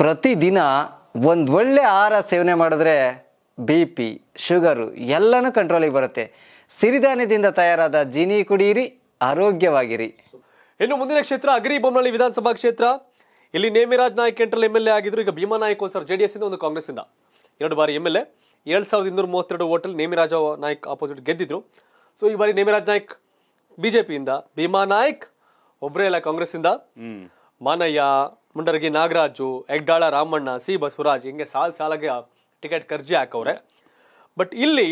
ಪ್ರತಿದಿನ ಒಂದು ಒಳ್ಳೆ ಆಹಾರ ಸೇವನೆ ಮಾಡಿದ್ರೆ ಬಿ ಪಿ ಶುಗರು ಎಲ್ಲನೂ ಕಂಟ್ರೋಲಿಗೆ ಬರುತ್ತೆ ಸಿರಿಧಾನ್ಯದಿಂದ ತಯಾರಾದ ಜೀನಿ ಕುಡಿಯಿರಿ ಆರೋಗ್ಯವಾಗಿರಿ ಇನ್ನು ಮುಂದಿನ ಕ್ಷೇತ್ರ ಅಗ್ರಿ ಬೊಮ್ಮಳ್ಳಿ ವಿಧಾನಸಭಾ ಕ್ಷೇತ್ರ ಇಲ್ಲಿ ನೇಮಿರಾಜ್ ನಾಯಕ್ ಎಂಟ್ರಲ್ಲಿ ಎಮ್ ಎಲ್ ಎ ಆಗಿದ್ರು ಈಗ ಭೀಮಾ ನಾಯ್ಕ ಒಂದು ಸರ್ ಎಸ್ ಇಂದ ಒಂದು ಕಾಂಗ್ರೆಸ್ ಇಂದ ಎರಡು ಬಾರಿ ಎಂ ಎಲ್ ಎ ಏಳು ಸಾವಿರದ ಇನ್ನೂರ ಮೂವತ್ತೆರಡು ಓಟಲ್ ನೇಮಿರಾಜ ನಾಯ್ಕ್ ಆಪೋಸಿಟ್ ಗೆದ್ದಿದ್ರು ಸೊ ಈ ಬಾರಿ ನೇಮಿರಾಜ್ ನಾಯ್ಕ್ ಬಿಜೆಪಿಯಿಂದ ಭೀಮಾ ನಾಯ್ಕ್ ಒಬ್ಬರೇ ಇಲ್ಲ ಕಾಂಗ್ರೆಸ್ ಇಂದ ಮಾನಯ್ಯ ಮುಂಡರಗಿ ನಾಗರಾಜು ಹೆಗ್ಡಾಳ ರಾಮಣ್ಣ ಸಿ ಬಸವರಾಜ್ ಹಿಂಗೆ ಸಾಲ್ ಸಾಲಾಗಿ ಟಿಕೆಟ್ ಕರ್ಜಿ ಹಾಕವ್ರೆ ಬಟ್ ಇಲ್ಲಿ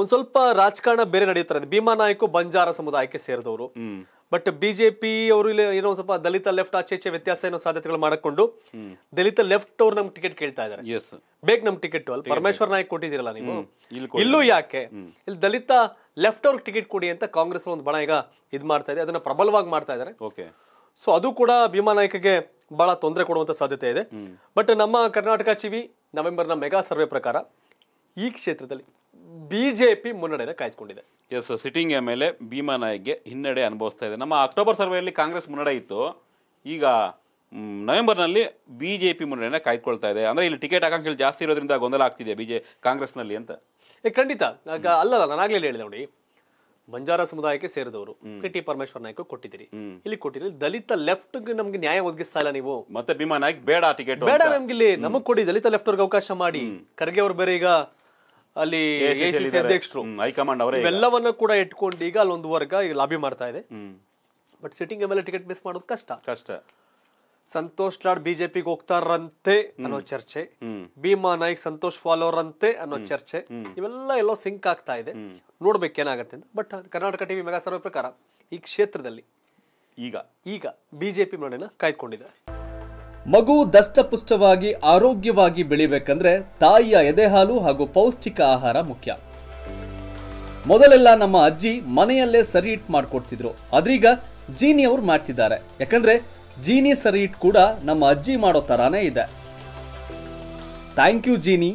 ಒಂದ್ ಸ್ವಲ್ಪ ರಾಜಕಾರಣ ಬೇರೆ ನಡೆಯುತ್ತಾರೆ ಭೀಮಾ ನಾಯ್ಕು ಬಂಜಾರ ಸಮುದಾಯಕ್ಕೆ ಸೇರಿದವರು ಬಟ್ ಬಿಜೆಪಿ ಅವರು ಇಲ್ಲಿ ಏನೋ ಸ್ವಲ್ಪ ದಲಿತ ಲೆಫ್ಟ್ ಆಚೆ ಈಚೆ ವ್ಯತ್ಯಾಸ ಏನೋ ಸಾಧ್ಯತೆಗಳು ಮಾಡಿಕೊಂಡು ದಲಿತ ಲೆಫ್ಟ್ ಅವ್ರು ನಮ್ಗೆ ಟಿಕೆಟ್ ಕೇಳ್ತಾ ಇದಾರೆ ಬೇಗ ನಮ್ ಟಿಕೆಟ್ ಅಲ್ಲಿ ಪರಮೇಶ್ವರ್ ನಾಯಕ್ ಕೊಟ್ಟಿದ್ದೀರಲ್ಲ ನೀವು ಇಲ್ಲೂ ಯಾಕೆ ಇಲ್ಲಿ ದಲಿತ ಲೆಫ್ಟ್ ಅವ್ರಿಗೆ ಟಿಕೆಟ್ ಕೊಡಿ ಅಂತ ಕಾಂಗ್ರೆಸ್ ಒಂದು ಬಣ ಈಗ ಇದ್ ಮಾಡ್ತಾ ಇದೆ ಅದನ್ನ ಪ್ರಬಲವಾಗಿ ಮಾಡ್ತಾ ಇದಾರೆ ಸೊ ಅದು ಕೂಡ ಭೀಮಾನಾಯ್ಕಗೆ ಬಹಳ ತೊಂದರೆ ಕೊಡುವಂಥ ಸಾಧ್ಯತೆ ಇದೆ ಬಟ್ ನಮ್ಮ ಕರ್ನಾಟಕ ಚಿವಿ ನವೆಂಬರ್ನ ಮೆಗಾ ಸರ್ವೆ ಪ್ರಕಾರ ಈ ಕ್ಷೇತ್ರದಲ್ಲಿ ಬಿಜೆಪಿ ಮುನ್ನಡೆಯನ್ನು ಕಾಯ್ದುಕೊಂಡಿದೆ yes sitting M L A Bhima ನಾಯ್ಗೆ ಹಿನ್ನಡೆ ಅನುಭವಿಸ್ತಾ ಇದೆ ನಮ್ಮ ಅಕ್ಟೋಬರ್ ಸರ್ವೆಯಲ್ಲಿ ಕಾಂಗ್ರೆಸ್ ಮುನ್ನಡೆ ಇತ್ತು ಈಗ ನವೆಂಬರ್ನಲ್ಲಿ ಬಿ ಜೆ ಪಿ ಕಾಯ್ದುಕೊಳ್ತಾ ಇದೆ ಅಂದರೆ ಇಲ್ಲಿ ಟಿಕೆಟ್ ಆಕಾಂಕ್ಷೆಗಳು ಜಾಸ್ತಿ ಇರೋದ್ರಿಂದ ಗೊಂದಲ ಆಗ್ತಿದೆ ಬಿ ಜೆ ಕಾಂಗ್ರೆಸ್ನಲ್ಲಿ ಅಂತ ಖಂಡಿತ ಅಲ್ಲಲ್ಲ ನಾನು ಆಗಲೇ ಹೇಳಿದೆ ನೋಡಿ ಬಂಜಾರ ಸಮುದಾಯಕ್ಕೆ ಸೇರಿದವರು ಕೆ ಟಿ ಪರಮೇಶ್ವರ ನಾಯ್ಕ ಕೊಟ್ಟಿದ್ದೀರಿ ಇಲ್ಲಿ ಕೊಟ್ಟಿದ್ರಿ ದಲಿತ ಲೆಫ್ಟ್ ನಮ್ಗೆ ನ್ಯಾಯ ಒದಗಿಸ್ತಾ ಇಲ್ಲ ನೀವು ಮತ್ತೆ ಭೀಮಾ ನಾಯ್ಕ ಬೇಡ ಟಿಕೆಟ್ ಬೇಡ ನಮ್ಗೆ ಇಲ್ಲಿ ನಮಗ್ ಕೊಡಿ ದಲಿತ ಲೆಫ್ಟ್ ಅವ್ರಿಗೆ ಅವಕಾಶ ಮಾಡಿ ಖರ್ಗೆ ಅವ್ರು ಬೇರೆ ಈಗ ಅಲ್ಲಿ ಅಧ್ಯಕ್ಷರು ಹೈಕಮಾಂಡ್ ಅವರೇ ಎಲ್ಲವನ್ನ ಕೂಡ ಇಟ್ಕೊಂಡು ಈಗ ಅಲ್ಲೊಂದು ವರ್ಗ ಈಗ ಲಾಬಿ ಮಾಡ್ತಾ ಇದೆ but sitting M ticket miss ಮಾಡೋದು ಕಷ್ಟ ಕಷ್ಟ ಸಂತೋಷ್ ಲಾಡ್ ಬಿಜೆಪಿಗೆ ಹೋಗ್ತಾರಂತೆ ಅನ್ನೋ ಚರ್ಚೆ ಭೀಮಾ ನಾಯ್ಕ್ ಸಂತೋಷ್ ಫಾಲೋರ್ ಅಂತೆ ಅನ್ನೋ ಚರ್ಚೆ ಇವೆಲ್ಲ ಎಲ್ಲೋ ಸಿಂಕ್ ಆಗ್ತಾ ಇದೆ ನೋಡ್ಬೇಕು ಏನಾಗುತ್ತೆ ಅಂತ ಬಟ್ ಕರ್ನಾಟಕ ಟಿವಿ ಮೆಗಾ ಪ್ರಕಾರ ಈ ಕ್ಷೇತ್ರದಲ್ಲಿ ಈಗ ಈಗ ಬಿಜೆಪಿ ನೋಡಿನ ಕಾಯ್ದುಕೊಂಡಿದೆ ಮಗು ದಷ್ಟಪುಷ್ಟವಾಗಿ ಆರೋಗ್ಯವಾಗಿ ಬೆಳಿಬೇಕಂದ್ರೆ ತಾಯಿಯ ಎದೆಹಾಲು ಹಾಗೂ ಪೌಷ್ಟಿಕ ಆಹಾರ ಮುಖ್ಯ ಮೊದಲೆಲ್ಲ ನಮ್ಮ ಅಜ್ಜಿ ಮನೆಯಲ್ಲೇ ಸರಿ ಇಟ್ ಮಾಡ್ಕೊಡ್ತಿದ್ರು ಅದ್ರೀಗ ಜೀನಿ ಅವ್ರು ಮಾಡ್ತಿದ್ದಾರೆ ಯಾಕಂದ್ರೆ ಜೀನಿ ಸರಿ ಇಟ್ ಕೂಡ ನಮ್ಮ ಅಜ್ಜಿ ಮಾಡೋ ಥರಾನೇ ಇದೆ ಥ್ಯಾಂಕ್ ಯು ಜೀನಿ